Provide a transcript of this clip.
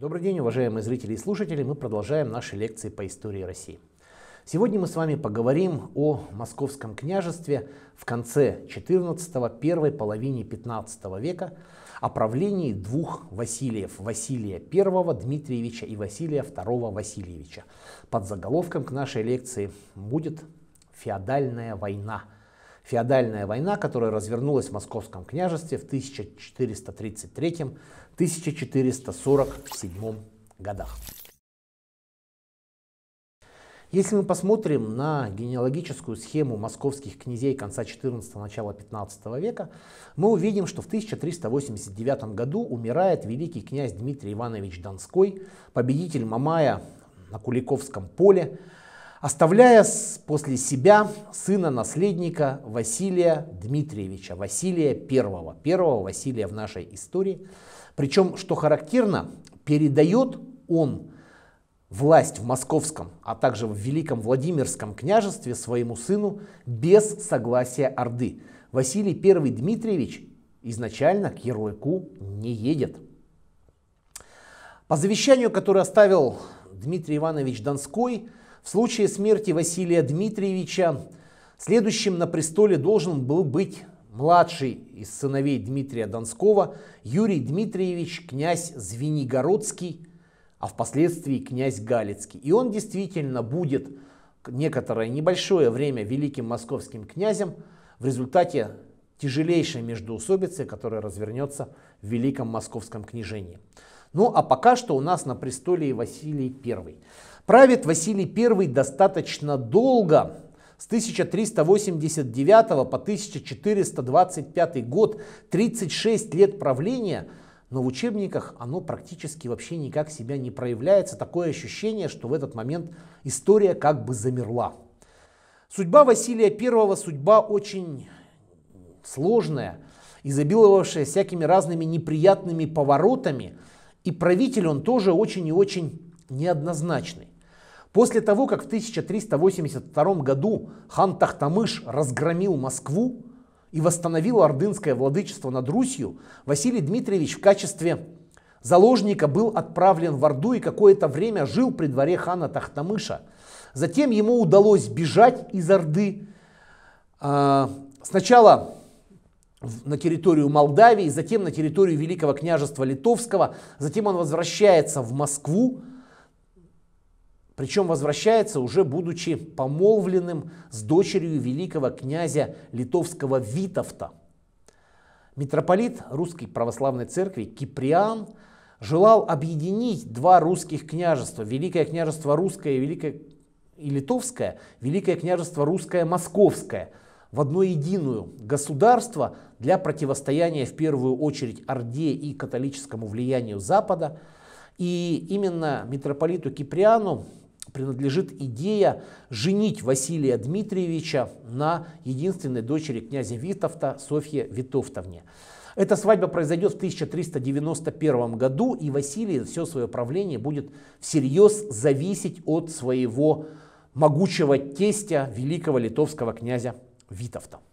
Добрый день, уважаемые зрители и слушатели. Мы продолжаем наши лекции по истории России. Сегодня мы с вами поговорим о Московском княжестве в конце XIV, первой половине XV века, о правлении двух Василиев, Василия I Дмитриевича и Василия II Васильевича. Под заголовком к нашей лекции будет «Феодальная война феодальная война, которая развернулась в Московском княжестве в 1433-1447 годах. Если мы посмотрим на генеалогическую схему московских князей конца XIV – начала XV века, мы увидим, что в 1389 году умирает великий князь Дмитрий Иванович Донской, победитель Мамая на Куликовском поле, оставляя после себя сына-наследника Василия Дмитриевича, Василия первого первого Василия в нашей истории. Причем, что характерно, передает он власть в Московском, а также в Великом Владимирском княжестве своему сыну без согласия Орды. Василий I Дмитриевич изначально к ярлыку не едет. По завещанию, которое оставил Дмитрий Иванович Донской, в случае смерти Василия Дмитриевича следующим на престоле должен был быть младший из сыновей Дмитрия Донского Юрий Дмитриевич, князь Звенигородский, а впоследствии князь Галицкий. И он действительно будет некоторое небольшое время великим московским князем в результате тяжелейшей междуусобицы, которая развернется в Великом Московском княжении. Ну а пока что у нас на престоле Василий I. Правит Василий I достаточно долго, с 1389 по 1425 год 36 лет правления, но в учебниках оно практически вообще никак себя не проявляется. Такое ощущение, что в этот момент история как бы замерла. Судьба Василия I судьба очень сложная, изобиловавшая всякими разными неприятными поворотами – и правитель он тоже очень и очень неоднозначный. После того, как в 1382 году хан Тахтамыш разгромил Москву и восстановил ордынское владычество над Русью, Василий Дмитриевич в качестве заложника был отправлен в Орду и какое-то время жил при дворе хана Тахтамыша. Затем ему удалось бежать из Орды. А, сначала на территорию Молдавии, затем на территорию Великого княжества Литовского, затем он возвращается в Москву, причем возвращается уже будучи помолвленным с дочерью великого князя литовского Витовта. Митрополит Русской Православной Церкви Киприан желал объединить два русских княжества, Великое княжество Русское и Великое и Литовское, Великое княжество Русское Московское – в одно единое государство для противостояния в первую очередь Орде и католическому влиянию Запада. И именно митрополиту Киприану принадлежит идея женить Василия Дмитриевича на единственной дочери князя Витовта Софье Витовтовне. Эта свадьба произойдет в 1391 году, и Василий все свое правление будет всерьез зависеть от своего могучего тестя великого литовского князя Vite